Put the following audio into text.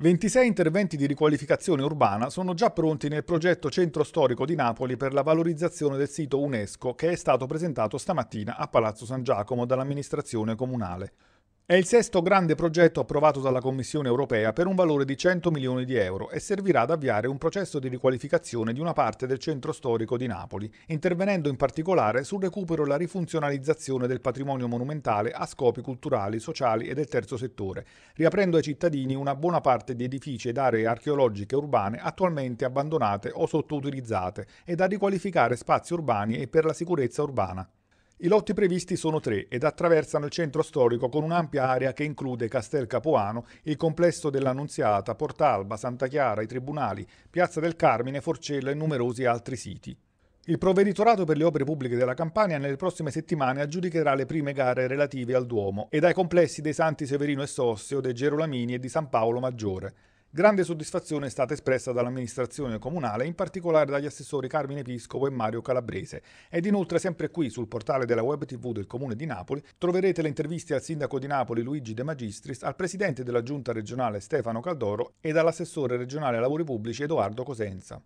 26 interventi di riqualificazione urbana sono già pronti nel progetto Centro Storico di Napoli per la valorizzazione del sito UNESCO che è stato presentato stamattina a Palazzo San Giacomo dall'amministrazione comunale. È il sesto grande progetto approvato dalla Commissione europea per un valore di 100 milioni di euro e servirà ad avviare un processo di riqualificazione di una parte del centro storico di Napoli, intervenendo in particolare sul recupero e la rifunzionalizzazione del patrimonio monumentale a scopi culturali, sociali e del terzo settore, riaprendo ai cittadini una buona parte di edifici ed aree archeologiche urbane attualmente abbandonate o sottoutilizzate e da riqualificare spazi urbani e per la sicurezza urbana. I lotti previsti sono tre ed attraversano il centro storico con un'ampia area che include Castel Capuano, il complesso dell'Annunziata, Portalba, Santa Chiara, i Tribunali, Piazza del Carmine, Forcella e numerosi altri siti. Il Provveditorato per le opere pubbliche della Campania nelle prossime settimane aggiudicherà le prime gare relative al Duomo ed ai complessi dei Santi Severino e Sosseo, dei Gerolamini e di San Paolo Maggiore. Grande soddisfazione è stata espressa dall'amministrazione comunale, in particolare dagli assessori Carmine Episcopo e Mario Calabrese. Ed inoltre sempre qui sul portale della web tv del comune di Napoli troverete le interviste al sindaco di Napoli Luigi De Magistris, al presidente della giunta regionale Stefano Caldoro e all'assessore regionale lavori pubblici Edoardo Cosenza.